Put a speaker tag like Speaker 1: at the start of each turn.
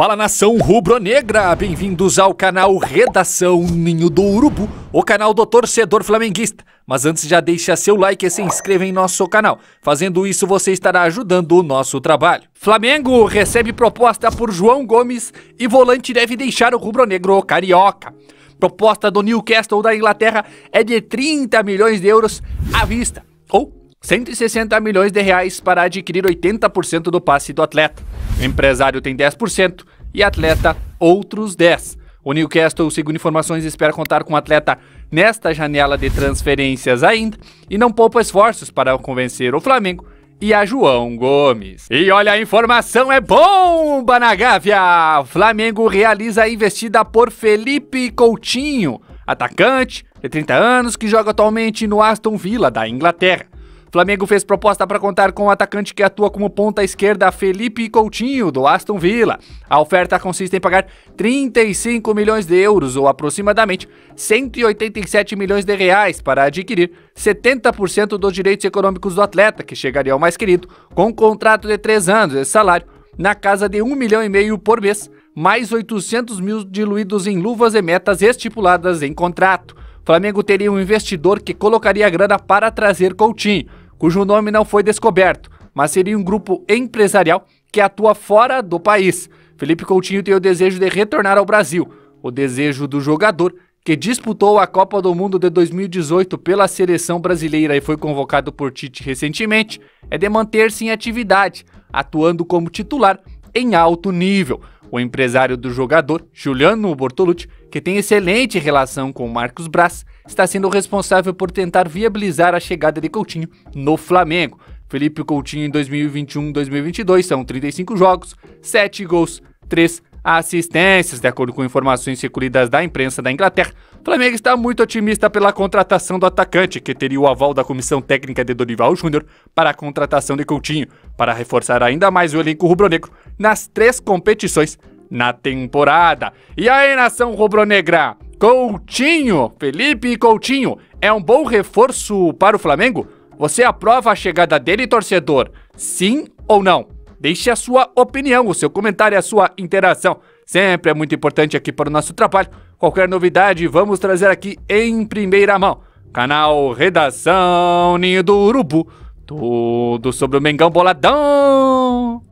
Speaker 1: Fala nação rubro-negra, bem-vindos ao canal Redação Ninho do Urubu, o canal do torcedor flamenguista. Mas antes já deixa seu like e se inscreva em nosso canal. Fazendo isso você estará ajudando o nosso trabalho. Flamengo recebe proposta por João Gomes e volante deve deixar o rubro-negro carioca. Proposta do Newcastle da Inglaterra é de 30 milhões de euros à vista, ou 160 milhões de reais para adquirir 80% do passe do atleta. O empresário tem 10% e atleta outros 10%. O Newcastle, segundo informações, espera contar com o atleta nesta janela de transferências ainda e não poupa esforços para convencer o Flamengo e a João Gomes. E olha, a informação é bomba na Gávea! Flamengo realiza a investida por Felipe Coutinho, atacante de 30 anos que joga atualmente no Aston Villa da Inglaterra. Flamengo fez proposta para contar com o um atacante que atua como ponta esquerda Felipe Coutinho, do Aston Villa. A oferta consiste em pagar 35 milhões de euros, ou aproximadamente 187 milhões de reais, para adquirir 70% dos direitos econômicos do atleta, que chegaria ao mais querido, com um contrato de 3 anos e salário na casa de 1 milhão e meio por mês, mais 800 mil diluídos em luvas e metas estipuladas em contrato. Flamengo teria um investidor que colocaria a grana para trazer Coutinho cujo nome não foi descoberto, mas seria um grupo empresarial que atua fora do país. Felipe Coutinho tem o desejo de retornar ao Brasil, o desejo do jogador que disputou a Copa do Mundo de 2018 pela seleção brasileira e foi convocado por Tite recentemente, é de manter-se em atividade, atuando como titular em alto nível. O empresário do jogador, Juliano Bortolucci, que tem excelente relação com Marcos Braz, está sendo responsável por tentar viabilizar a chegada de Coutinho no Flamengo. Felipe Coutinho em 2021-2022 são 35 jogos, 7 gols, 3 assistências. De acordo com informações recolhidas da imprensa da Inglaterra, o Flamengo está muito otimista pela contratação do atacante, que teria o aval da comissão técnica de Dorival Júnior para a contratação de Coutinho, para reforçar ainda mais o elenco rubro-negro nas três competições na temporada. E aí, nação rubro-negra? Coutinho, Felipe Coutinho, é um bom reforço para o Flamengo? Você aprova a chegada dele, torcedor? Sim ou não? Deixe a sua opinião, o seu comentário, a sua interação. Sempre é muito importante aqui para o nosso trabalho. Qualquer novidade, vamos trazer aqui em primeira mão. Canal Redação Ninho do Urubu. Tudo sobre o Mengão Boladão.